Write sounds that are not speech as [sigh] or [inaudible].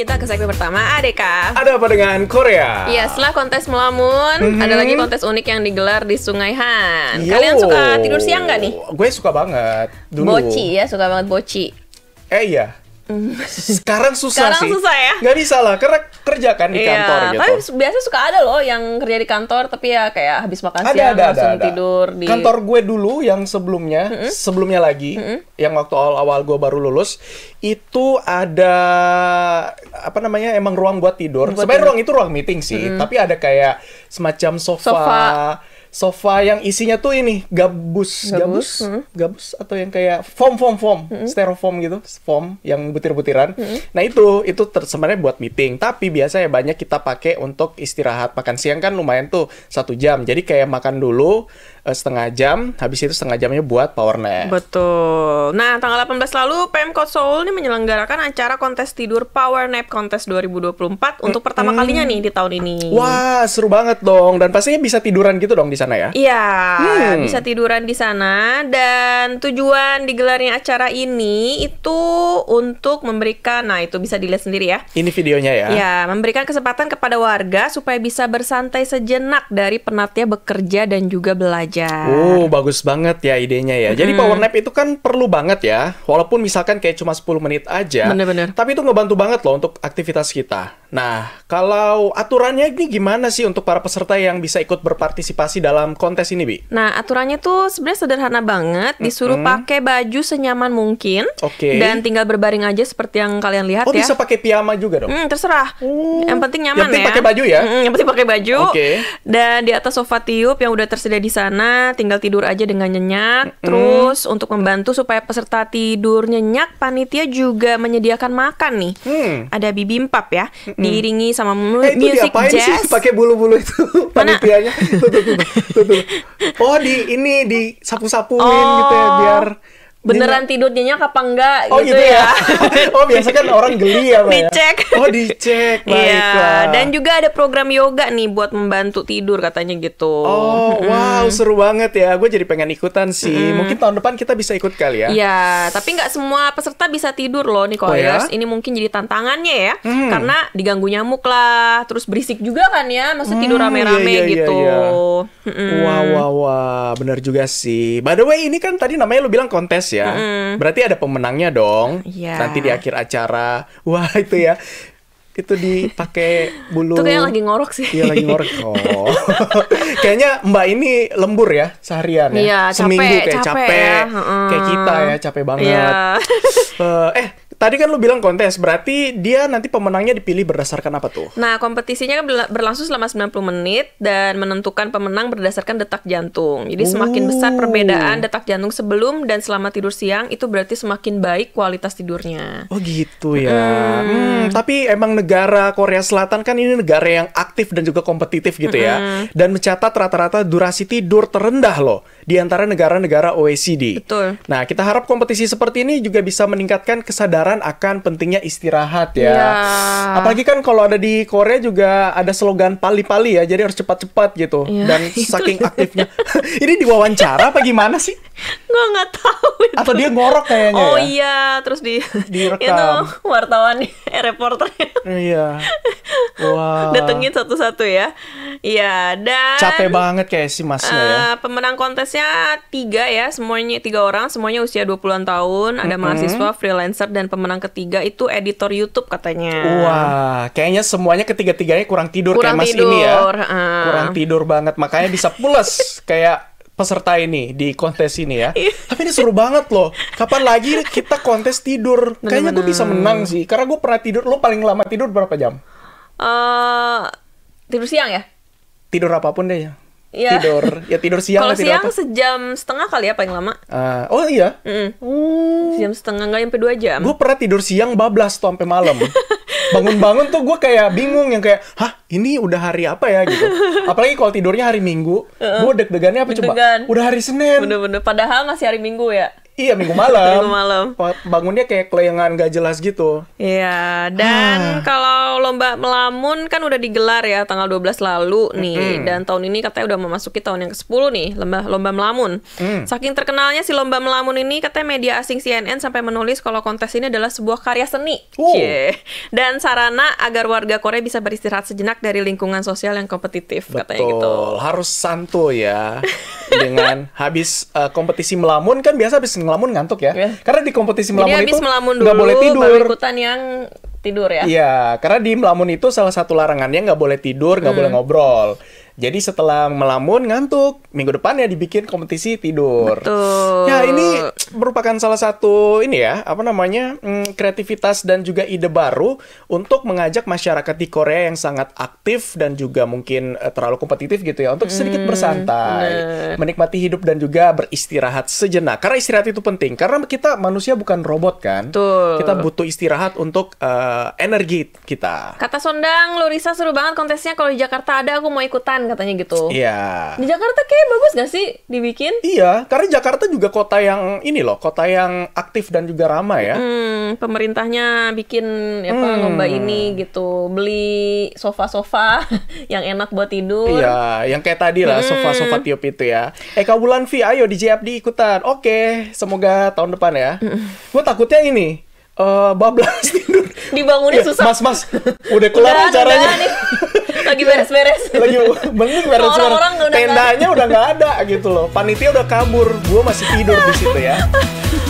Kita ke segmen pertama, ADK. Ada apa dengan Korea? Iya, setelah kontes melamun, mm-hmm. ada lagi kontes unik yang digelar di Sungai Han. Yo. Kalian suka tidur siang gak nih? Gue suka banget. Dulu. Boci ya, suka banget boci. Eh iya. Hmm. Sekarang susah Sekarang sih. susah ya. Gak bisa lah, karena kerja kan di iya, kantor gitu. Tapi biasa suka ada loh yang kerja di kantor, tapi ya kayak habis makan ada, siang ada, langsung tidur. Di... Kantor gue dulu yang sebelumnya, mm -hmm. sebelumnya lagi, mm -hmm. yang waktu awal-awal gue baru lulus, itu ada apa namanya emang ruang buat tidur. Buat Sebenarnya ruang itu ruang meeting sih, mm -hmm. tapi ada kayak semacam sofa. sofa sofa yang isinya tuh ini gabus gabus gabus, hmm. gabus atau yang kayak foam foam foam hmm. styrofoam gitu foam yang butir-butiran hmm. nah itu itu sebenarnya buat meeting tapi biasanya banyak kita pakai untuk istirahat makan siang kan lumayan tuh satu jam jadi kayak makan dulu Eh, setengah jam, habis itu setengah jamnya buat power nap. Betul. Nah, tanggal 18 lalu Pemkot Seoul ini menyelenggarakan acara kontes tidur Power Nap Contest 2024 untuk pertama kalinya nih di tahun ini. Wah, seru banget dong. Dan pastinya bisa tiduran gitu dong di sana ya. Iya, hmm. bisa tiduran di sana dan tujuan digelarnya acara ini itu untuk memberikan nah itu bisa dilihat sendiri ya. Ini videonya ya. Ya, memberikan kesempatan kepada warga supaya bisa bersantai sejenak dari penatnya bekerja dan juga belajar aja. Oh, bagus banget ya idenya ya. Jadi power nap itu kan perlu banget ya. Walaupun misalkan kayak cuma 10 menit aja. Bener-bener. Tapi itu ngebantu banget loh untuk aktivitas kita. Nah, kalau aturannya ini gimana sih untuk para peserta yang bisa ikut berpartisipasi dalam kontes ini, Bi? Nah, aturannya tuh sebenarnya sederhana banget, disuruh mm -hmm. pakai baju senyaman mungkin okay. dan tinggal berbaring aja seperti yang kalian lihat oh, ya. Oh, bisa pakai piyama juga dong? Hmm, terserah. Oh. Yang penting nyaman ya. yang penting ya. pakai baju ya. Hmm, yang penting pakai baju. Oke. Okay. Dan di atas sofa tiup yang udah tersedia di sana, tinggal tidur aja dengan nyenyak. Mm -hmm. Terus untuk membantu supaya peserta tidur nyenyak, panitia juga menyediakan makan nih. Hmm. Ada bibimbap ya. Hmm. diiringi sama mu eh, itu music jazz. sih pakai bulu-bulu itu [laughs] panitianya? Oh, di ini di sapu-sapuin oh. gitu ya biar beneran tidurnya tidur nyenyak apa enggak oh, gitu, gitu ya. ya? [laughs] oh, biasa kan orang geli ya, pak ya? Dicek. Ya? Oh, dicek. Iya, dan juga ada program yoga nih buat membantu tidur katanya gitu. Oh, mm. wow, seru banget ya. Gue jadi pengen ikutan sih. Mm. Mungkin tahun depan kita bisa ikut kali ya. Iya, tapi nggak semua peserta bisa tidur loh nih oh, ya. ya? Ini mungkin jadi tantangannya ya. Mm. Karena diganggu nyamuk lah, terus berisik juga kan ya, maksud tidur hmm, rame-rame iya, iya, iya, gitu. Iya, iya. Mm. Wow, wow, wow. Bener juga sih. By the way, ini kan tadi namanya lu bilang kontes ya. Mm. Berarti ada pemenangnya dong. Yeah. Nanti di akhir acara. Wah, itu ya. itu dipakai bulu. Itu kayak lagi ngorok sih. Iya lagi ngorok. Oh. [laughs] Kayaknya Mbak ini lembur ya seharian ya. Yeah, iya, Seminggu capek, kayak capek. capek ya. Kayak kita ya, capek banget. Yeah. uh, eh, eh Tadi kan lu bilang kontes, berarti dia nanti pemenangnya dipilih berdasarkan apa tuh? Nah, kompetisinya kan berlangsung selama 90 menit dan menentukan pemenang berdasarkan detak jantung. Jadi Ooh. semakin besar oh. perbedaan detak jantung sebelum dan selama tidur siang itu berarti semakin baik kualitas tidurnya. Oh, gitu ya. Hmm. hmm tapi emang negara Korea Selatan kan ini negara yang aktif dan juga kompetitif gitu hmm. ya. Dan mencatat rata-rata durasi tidur terendah loh di antara negara-negara OECD. Betul. Nah, kita harap kompetisi seperti ini juga bisa meningkatkan kesadaran gambaran akan pentingnya istirahat ya. Yeah. Apalagi kan kalau ada di Korea juga ada slogan pali-pali ya, jadi harus cepat-cepat gitu. Yeah, Dan [laughs] saking aktifnya. [laughs] Ini diwawancara apa gimana sih? gue nggak tahu itu. atau dia ngorok kayaknya oh ya? iya terus di direkam itu wartawan [laughs] eh, reporternya iya wow. datengin satu-satu ya iya dan capek banget kayak si masnya uh, ya eh, pemenang kontesnya tiga ya semuanya tiga orang semuanya usia 20-an tahun ada mm -hmm. mahasiswa freelancer dan pemenang ketiga itu editor YouTube katanya wah kayaknya semuanya ketiga-tiganya kurang tidur kurang kayak mas tidur. ini ya uh. kurang tidur banget makanya bisa pulas [laughs] kayak peserta ini di kontes ini ya. Iya. Tapi ini seru banget loh. Kapan lagi kita kontes tidur? Kayaknya gue bisa menang sih. Karena gue pernah tidur. Lo paling lama tidur berapa jam? Uh, tidur siang ya? Tidur apapun deh ya. Yeah. Tidur. Ya tidur siang. Kalau siang apa? sejam setengah kali ya paling lama. Uh, oh iya. Mm Sejam setengah nggak sampai dua jam. Gue pernah tidur siang bablas tuh sampai malam. [laughs] bangun-bangun tuh gue kayak bingung yang kayak hah ini udah hari apa ya gitu apalagi kalau tidurnya hari minggu gue deg-degannya apa deg coba udah hari senin bener-bener padahal masih hari minggu ya Iya minggu malam. minggu malam. Bangunnya kayak kelayangan gak jelas gitu. Iya. Dan ah. kalau lomba melamun kan udah digelar ya tanggal 12 lalu nih. Mm -hmm. Dan tahun ini katanya udah memasuki tahun yang ke-10 nih lomba lomba melamun. Mm. Saking terkenalnya si lomba melamun ini katanya media asing CNN sampai menulis kalau kontes ini adalah sebuah karya seni. Oh. Dan sarana agar warga Korea bisa beristirahat sejenak dari lingkungan sosial yang kompetitif Betul. katanya gitu. Harus santu ya. [laughs] Dengan habis uh, kompetisi melamun kan biasa habis ngelamun ngantuk ya. Yeah. Karena di kompetisi melamun Jadi itu melamun dulu, gak boleh tidur. Baru ikutan yang tidur ya? Iya, karena di melamun itu salah satu larangannya nggak boleh tidur, nggak hmm. boleh ngobrol. Jadi setelah melamun ngantuk, minggu depan ya dibikin kompetisi tidur. Betul. Ya ini merupakan salah satu ini ya apa namanya mm, kreativitas dan juga ide baru untuk mengajak masyarakat di Korea yang sangat aktif dan juga mungkin eh, terlalu kompetitif gitu ya untuk sedikit hmm, bersantai, hmm, menikmati hidup dan juga beristirahat sejenak. Karena istirahat itu penting karena kita manusia bukan robot kan. Betul. Kita butuh istirahat untuk uh, energi kita. Kata Sondang, Lurisa seru banget kontesnya kalau di Jakarta ada aku mau ikutan katanya gitu. Iya. Di Jakarta kayak bagus gak sih dibikin? Iya, karena Jakarta juga kota yang ini loh, kota yang aktif dan juga ramai ya. Hmm, pemerintahnya bikin ya apa hmm. lomba ini gitu, beli sofa-sofa [laughs] yang enak buat tidur. Iya, yang kayak tadi lah hmm. sofa-sofa hmm. tiup itu ya. eh kabulan V, ayo di JFD ikutan. Oke, semoga tahun depan ya. Hmm. Gue takutnya ini uh, bablas [laughs] tidur. Dibangunnya iya, susah. Mas, mas, udah kelar udah, acaranya. [laughs] lagi beres-beres lagi bening beres orang, orang tendanya udah nggak ada gitu loh panitia udah kabur gue masih tidur di situ ya